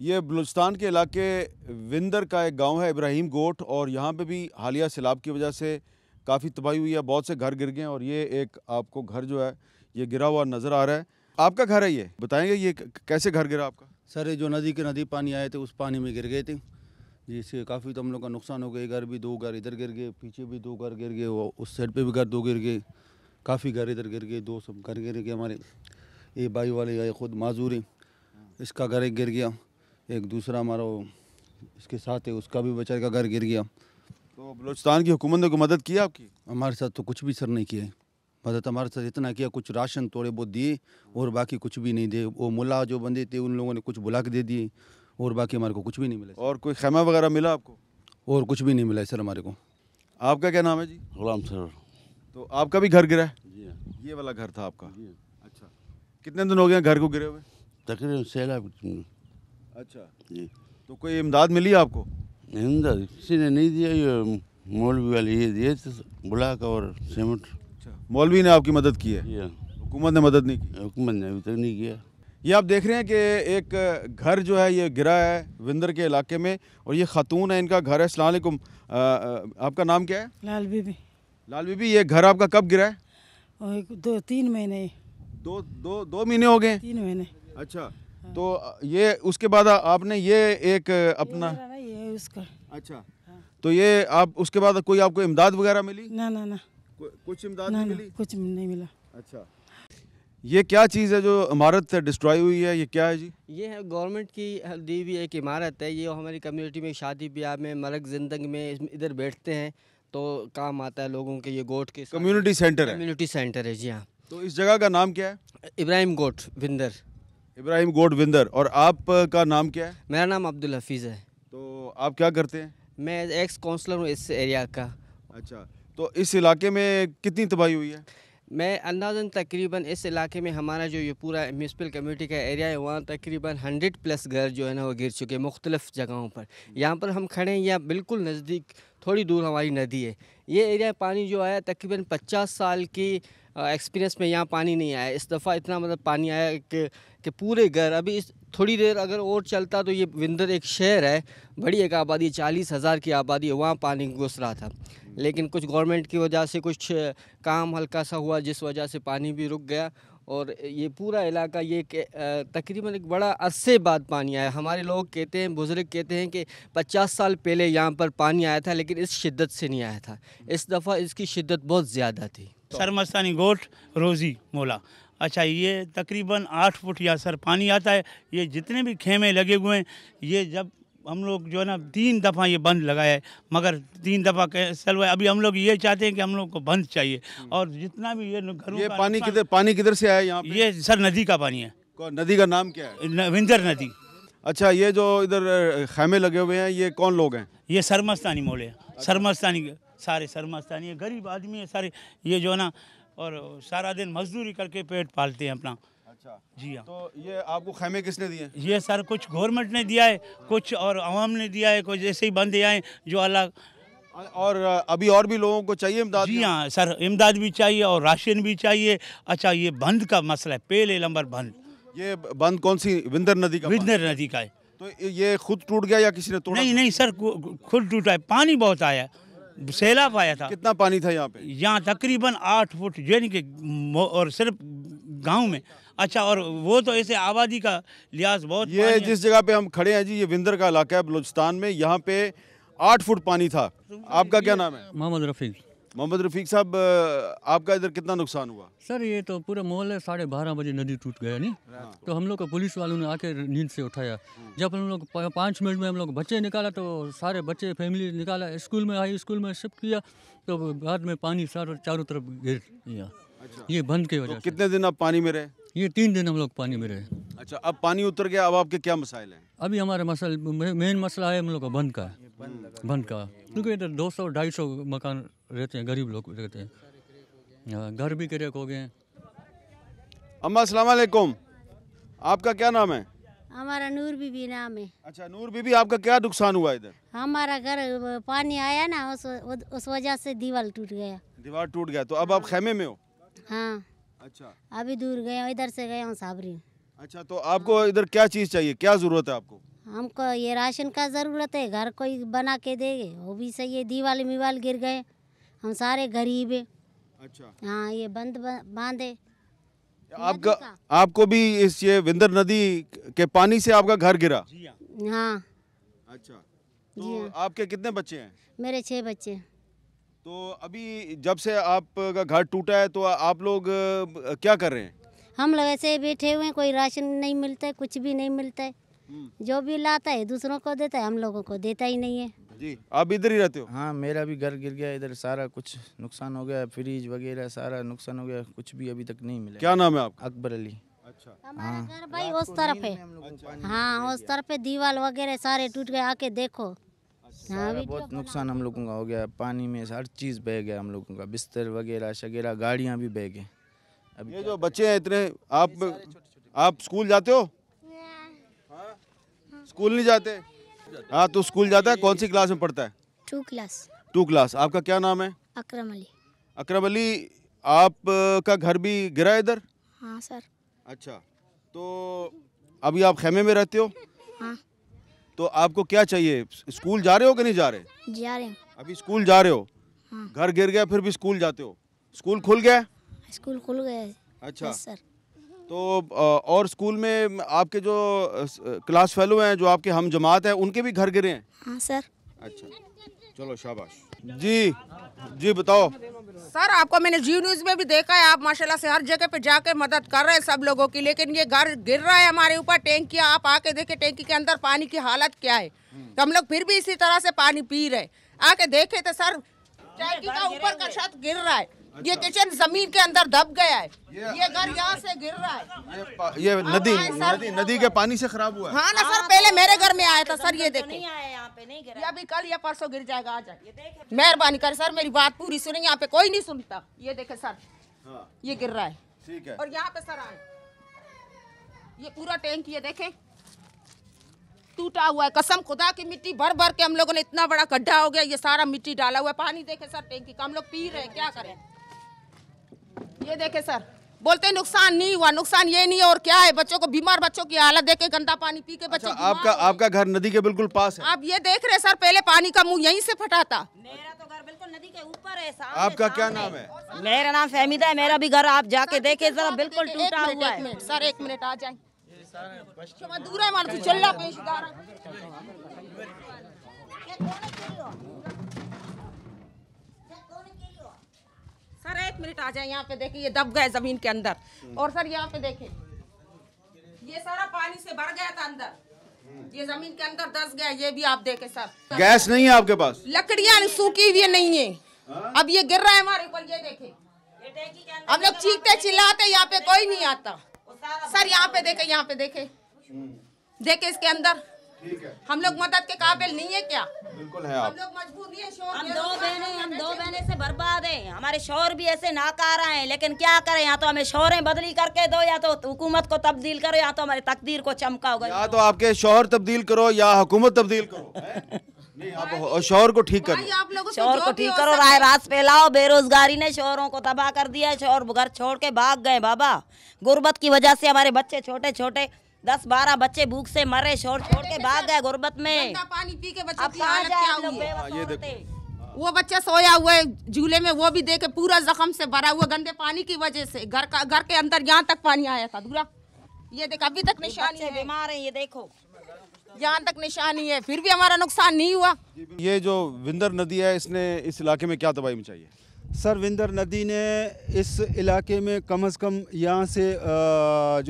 ये बलूचिस्तान के इलाके विंदर का एक गांव है इब्राहिम गोट और यहाँ पे भी हालिया सैलाब की वजह से काफ़ी तबाही हुई है बहुत से घर गिर गए और ये एक आपको घर जो है ये गिरा हुआ नज़र आ रहा है आपका घर है ये बताएंगे ये कैसे घर गिरा आपका सर ये जो नदी के नदी पानी आए थे उस पानी में गिर गए थे जिससे काफ़ी तो हम लोग का नुकसान हो गया घर भी दो घर इधर गिर गए पीछे भी दो घर गिर गए उस साइड पर भी घर दो गिर गए काफ़ी घर इधर गिर गए दो सब घर गिर गए हमारे ये बाई वाले खुद माजूरी इसका घर एक गिर गया एक दूसरा हमारा इसके साथ है उसका भी बेचारे का घर गिर गया तो बलोचिस्तान की हुकूमत ने को मदद की आपकी हमारे साथ तो कुछ भी सर नहीं किया मदद हमारे साथ इतना किया कुछ राशन थोड़े बहुत दिए और बाकी कुछ भी नहीं दिए वो मुला जो बंदे थे उन लोगों ने कुछ बुला के दे दिए और बाकी हमारे को कुछ भी नहीं मिला और कोई खेमा वगैरह मिला आपको और कुछ भी नहीं मिला सर हमारे को आपका क्या नाम है जी गुलाम सर तो आपका भी घर गिरा है हाँ। ये वाला घर था आपका हाँ। अच्छा कितने दिन हो गए घर को गिरे हुए तकरीबन सैलाब अच्छा जी तो कोई इमदाद मिली आपको इमदाद किसी ने नहीं दिया ये मौलवी वाले ये दिए ब्लाक और सीमेंट अच्छा मौलवी ने आपकी मदद की है हाँ। हुकूमत ने मदद नहीं की हुकूमत ने अभी तक नहीं किया ये आप देख रहे हैं कि एक घर जो है ये गिरा है विंदर के इलाके में और ये खातून है इनका घर है सलामकुम आपका नाम क्या है लाल बीबी लाल बीबी ये घर आपका कब गिरा है दो तीन महीने दो दो दो महीने हो गए तीन महीने अच्छा तो ये उसके बाद आपने ये एक अपना ये, ये उसका अच्छा हाँ। तो ये आप उसके बाद कोई आपको इमदाद वगैरह मिली ना ना ना कुछ इमदाद नहीं मिली कुछ नहीं मिला अच्छा ये क्या चीज़ है जो इमारत डिस्ट्रॉय हुई है ये क्या है जी ये है गवर्नमेंट की दी हुई एक इमारत है ये हमारी कम्युनिटी में शादी ब्याह में मरग जिंदगी में इधर बैठते हैं तो काम आता है लोगों के ये गोट के कम्युनिटी सेंटर है कम्युनिटी सेंटर है जी हाँ तो इस जगह का नाम क्या है इब्राहिम गोट विंदर इब्राहिम गोडविंदर और आपका नाम क्या है मेरा नाम अब्दुल हफीज़ है तो आप क्या करते हैं मैं एक्स काउंसलर हूँ इस एरिया का अच्छा तो इस इलाके में कितनी तबाही हुई है मैं अंदाजन तकरीबन इस इलाके में हमारा जो ये पूरा म्यूनसिपल कम्यूनिटी का एरिया है वहाँ तकरीबन हंड्रेड प्लस घर जो है ना वो गिर चुके हैं मुख्तलिफ़ जगहों पर यहाँ पर हम खड़े हैं या बिल्कुल नज़दीक थोड़ी दूर हमारी नदी है ये एरिया पानी जो आया तकरीबन पचास साल की एक्सपीरियंस में यहाँ पानी नहीं आया इस दफ़ा इतना मतलब पानी आया कि, कि पूरे घर अभी इस थोड़ी देर अगर और चलता तो ये विंदर एक शहर है बड़ी एक आबादी चालीस हज़ार की आबादी है वहाँ पानी घुस रहा था लेकिन कुछ गवर्नमेंट की वजह से कुछ काम हल्का सा हुआ जिस वजह से पानी भी रुक गया और ये पूरा इलाका ये तकरीबन एक बड़ा अरसे बाद पानी आया हमारे लोग कहते हैं बुज़ुर्ग कहते हैं कि 50 साल पहले यहाँ पर पानी आया था लेकिन इस शिद्दत से नहीं आया था इस दफ़ा इसकी शिद्दत बहुत ज़्यादा थी सरमस्तानी तो गोट रोज़ी मोला अच्छा ये तकरीबन आठ फुट या सर पानी आता है ये जितने भी खेमे लगे हुए हैं ये जब हम लोग जो है ना तीन दफ़ा ये बंद लगाया है मगर तीन दफ़ा कैंसल हुआ अभी हम लोग ये चाहते हैं कि हम लोग को बंद चाहिए हम्म। और जितना भी ये घर ये पानी किधर पानी किधर से आया यहाँ ये सर नदी का पानी है नदी का नाम क्या है विंजर नदी अच्छा ये जो इधर खैमे लगे हुए हैं ये कौन लोग हैं ये सरमस्तानी मोले हैं सरमस्तानी अच्छा। सारे सरमस्तानी गरीब आदमी है सारे ये जो है ना और सारा दिन मजदूरी करके पेट पालते हैं अपना अच्छा जी हाँ तो ये आपको खेमे किसने दिए ये सर कुछ गवर्नमेंट ने दिया है कुछ और आवाम ने दिया है कुछ ऐसे ही बंदे आए जो अलग और अभी और भी लोगों को चाहिए इमदाद जी हाँ सर इमदाद भी चाहिए और राशन भी चाहिए अच्छा ये बंद का मसला है पहले नंबर बंद ये बंद कौन सी विंदर नदी का विंदर नदी का है तो ये खुद टूट गया या किसी ने तोड़ा नहीं नहीं सर खुद टूटा है पानी बहुत आया सैलाब आया था कितना पानी था यहाँ पे यहाँ तकरीबन आठ फुट यानी कि और सिर्फ गांव में अच्छा और वो तो ऐसे आबादी का लिहाज बहुत ये जिस जगह पे हम खड़े हैं जी ये विंदर का इलाका है बलोचिस्तान में यहाँ पे आठ फुट पानी था आपका क्या नाम है मोहम्मद रफीक मोहम्मद रफीक साहब आपका इधर कितना नुकसान हुआ सर ये तो पूरा मोहल्ले साढ़े बारह बजे नदी टूट गया नहीं हाँ। तो हम लोग को पुलिस वालों ने आके नींद से उठाया जब हम लोग पाँच मिनट में हम लोग बच्चे निकाला तो सारे बच्चे फैमिली निकाला स्कूल में आई स्कूल में शिफ्ट किया तो बाद में पानी सारा चारों तरफ गिर गया अच्छा ये बंद की तो वजह तो कितने दिन आप पानी में रहे ये तीन दिन हम लोग पानी में रहे अच्छा अब पानी उतर गया अब आपके क्या मसाइल हैं अभी हमारा मसल मेन मसला है हम लोग का बंद का बंद का क्योंकि इधर दो सौ ढाई सौ मकान रहते हैं गरीब लोग रहते हैं हाँ, घर भी क्रेक हो गए हैं अम्मा असलकुम आपका क्या नाम है हमारा नूर बीबी नाम है अच्छा नूर बीबी आपका क्या नुकसान हुआ इधर हमारा घर पानी आया ना उस उस वजह से दीवार टूट गया दीवार टूट गया तो अब आप हाँ। खेमे में हो हाँ अच्छा अभी दूर गए इधर से गए साबरी अच्छा तो आपको हाँ। इधर क्या चीज़ चाहिए क्या ज़रूरत है आपको हमको ये राशन का ज़रूरत है घर कोई बना के दे वो भी सही है दीवाली मीवाल गिर गए हम सारे गरीब है अच्छा हाँ ये बंद बांधे आपका आपको भी इस ये विंदर नदी के पानी से आपका घर गिरा हाँ अच्छा तो हाँ। आपके कितने बच्चे हैं मेरे छह बच्चे हैं तो अभी जब से आपका घर टूटा है तो आप लोग क्या कर रहे हैं हम लोग ऐसे बैठे हुए हैं कोई राशन नहीं मिलता है कुछ भी नहीं मिलता है हम्म। जो भी लाता है दूसरों को देता है हम लोगों को देता ही नहीं है जी आप इधर ही रहते हो हाँ मेरा भी घर गिर गया इधर सारा कुछ नुकसान हो गया फ्रिज वगैरह सारा नुकसान हो गया कुछ भी अभी तक नहीं मिला क्या नाम है आपका अकबर अली अच्छा हमारा हाँ। घर भाई उस तरफ है अच्छा। हाँ उस तरफ है दीवार वगैरह सारे टूट गए आके देखो हाँ बहुत नुकसान हम लोगों का हो गया पानी में हर चीज़ बह गया हम लोगों का बिस्तर वगैरह शगैरह गाड़ियाँ भी बह गए अब ये जो बच्चे हैं इतने आप छोटे छोटे आप स्कूल जाते हो हाँ। स्कूल नहीं जाते हाँ तो स्कूल जाता है कौन सी क्लास में पढ़ता है टू क्लास टू क्लास आपका क्या नाम है अक्रम अली अक्रम अली आपका घर भी गिरा इधर हाँ सर अच्छा तो अभी आप खेमे में रहते हो हाँ तो आपको क्या चाहिए स्कूल जा रहे हो कि नहीं जा रहे जा रहे अभी स्कूल जा रहे हो हाँ। घर गिर गया फिर भी स्कूल जाते हो स्कूल खुल गया स्कूल खुल गया अच्छा सर तो और स्कूल में आपके जो क्लास फेलो हैं जो आपके हम जमात हैं उनके भी घर गिरे हैं हाँ सर अच्छा चलो शाबाश जी जी बताओ सर आपको मैंने जी न्यूज में भी देखा है आप माशाल्लाह से हर जगह पे जाके मदद कर रहे हैं सब लोगों की लेकिन ये घर गिर रहा है हमारे ऊपर टैंकी आप आके देखे टैंकी के अंदर पानी की हालत क्या है तो हम लोग फिर भी इसी तरह से पानी पी रहे आके देखे तो सर टैंकी का ऊपर का छत गिर रहा है अच्छा। ये किचन जमीन के अंदर दब गया है ये, घर यहाँ से गिर रहा है ये, ये नदी नदी नदी के पानी से खराब हुआ है हाँ ना सर हाँ, पहले मेरे घर में आया था सर ये तो देखिए ये अभी कल या परसों गिर जाएगा आ जाए मेहरबानी कर सर मेरी बात पूरी सुने यहाँ पे कोई नहीं सुनता ये देखे सर हाँ। ये गिर रहा है ठीक है और यहाँ पे सर आए ये पूरा टैंक ये देखे टूटा हुआ है कसम खुदा की मिट्टी भर भर के हम लोगों ने इतना बड़ा गड्ढा हो गया ये सारा मिट्टी डाला हुआ है पानी देखे सर टैंकी का हम लोग पी रहे हैं क्या करें ये देखे सर बोलते नुकसान नहीं हुआ नुकसान ये नहीं और क्या है बच्चों को बीमार बच्चों की हालत देख के गंदा पानी पी के बच्चे अच्छा, आपका आपका घर नदी के बिल्कुल पास है आप ये देख रहे सर पहले पानी का मुंह यहीं से फटा था मेरा तो घर बिल्कुल नदी के ऊपर है सामने, आपका सामने। क्या नाम है मेरा नाम फहमीदा है मेरा भी घर आप जाके देखे जरा बिल्कुल टूटा हुआ है सर एक मिनट आ जाए दूर है एक मिनट आ जाए यहाँ पे देखिए ये दब गए जमीन के अंदर और सर यहाँ पे देखे ये सारा पानी से भर गया था अंदर ये जमीन के अंदर दस गया ये भी आप देखे सर गैस नहीं है आपके पास लकड़िया सूखी हुई नहीं है हा? अब ये गिर रहा है हमारे ऊपर ये देखे हम लोग चीखते चिल्लाते यहाँ पे कोई नहीं आता सर यहाँ पे देखे यहाँ पे देखे हम्म। देखे इसके अंदर हम लोग मदद के काबिल नहीं है क्या बिल्कुल है आप हम लोग मजबूर नहीं है शोर हम दो तो बहने हम दो बहने से बर्बाद है हमारे शोर भी ऐसे नाकारा है लेकिन क्या करें या तो हमें शोरें बदली करके दो या तो हुकूमत को तब्दील करो या तो हमारे तकदीर को चमकाओ या तो आपके शोहर तब्दील करो या हुकूमत तब्दील करो नहीं आप शोर को ठीक करो शोर को ठीक करो राय रात फैलाओ बेरोजगारी ने शोरों को तबाह कर दिया है शोर घर छोड़ के भाग गए बाबा गुर्बत की वजह से हमारे बच्चे छोटे छोटे दस बारह बच्चे भूख से मरे छोड़ छोड़ के भाग गए गुर्बत में पानी पी के हाँ, बच्चे वो बच्चा सोया हुआ है झूले में वो भी देखे पूरा जख्म से भरा हुआ गंदे पानी की वजह से घर का घर के अंदर यहाँ तक पानी आया था दूरा ये देख अभी तक निशानी है बीमार है ये देखो यहाँ तक निशानी है फिर भी हमारा नुकसान नहीं हुआ ये जो विंदर नदी है इसने इस इलाके में क्या तबाही मचाई है सर विंदर नदी ने इस इलाके में कम अज़ कम यहाँ से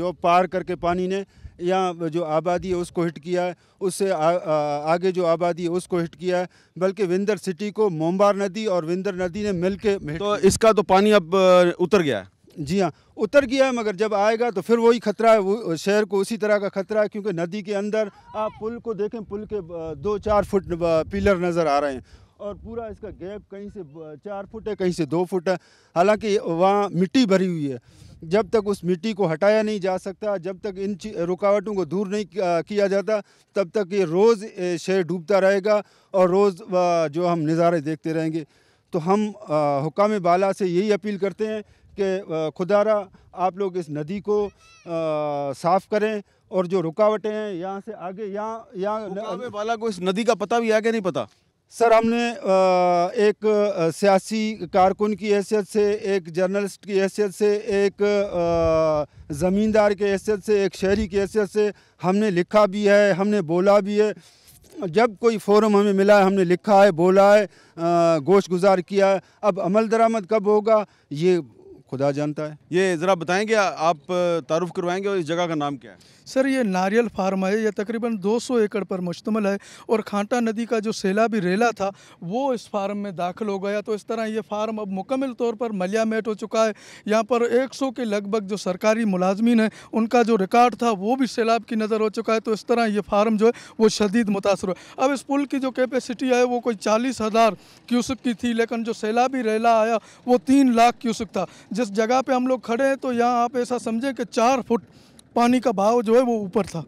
जो पार करके पानी ने या जो आबादी है उसको हिट किया है उससे आ, आ, आगे जो आबादी है उसको हिट किया है बल्कि विंदर सिटी को मोमबार नदी और विंदर नदी ने मिल के तो इसका तो पानी अब उतर गया है जी हाँ उतर गया है मगर जब आएगा तो फिर वही खतरा है वो शहर को उसी तरह का खतरा है क्योंकि नदी के अंदर आप पुल को देखें पुल के दो चार फुट पिलर नज़र आ रहे हैं और पूरा इसका गैप कहीं से चार फुट है कहीं से दो फुट है हालांकि वहाँ मिट्टी भरी हुई है जब तक उस मिट्टी को हटाया नहीं जा सकता जब तक इन रुकावटों को दूर नहीं किया जाता तब तक ये रोज़ शहर डूबता रहेगा और रोज़ जो हम नज़ारे देखते रहेंगे तो हम हुकाम बाला से यही अपील करते हैं कि खुदारा आप लोग इस नदी को साफ़ करें और जो रुकावटें हैं यहाँ से आगे यहाँ यहाँ बाला को इस नदी का पता भी आगे नहीं पता सर हमने एक सियासी कारकुन की हैसियत से एक जर्नलिस्ट की हैसियत से एक ज़मींदार की हैसियत से एक शहरी की हैसियत से हमने लिखा भी है हमने बोला भी है जब कोई फोरम हमें मिला है हमने लिखा है बोला है गोश गुजार किया है अब अमल दरामद कब होगा ये खुदा जानता है ये ज़रा बताएंगे आप तारुफ करवाएंगे और इस जगह का नाम क्या है सर ये नारियल फार्म है ये तकरीबन 200 एकड़ पर मुश्तमल है और खांटा नदी का जो भी रेला था वो इस फार्म में दाखिल हो गया तो इस तरह ये फार्म अब मुकम्मल तौर पर मलिया मेट हो चुका है यहाँ पर 100 के लगभग जो सरकारी मुलाजमीन हैं उनका जो रिकॉर्ड था वो भी सैलाब की नज़र हो चुका है तो इस तरह ये फार्म जो है वो शदीद मुतासर हुआ अब इस पुल की जो कैपेसिटी है वो कोई चालीस हज़ार की थी लेकिन जो सैलाबी रेला आया वो तीन लाख क्यूसक था जिस जगह पे हम लोग खड़े हैं तो यहाँ आप ऐसा समझें कि चार फुट पानी का भाव जो है वो ऊपर था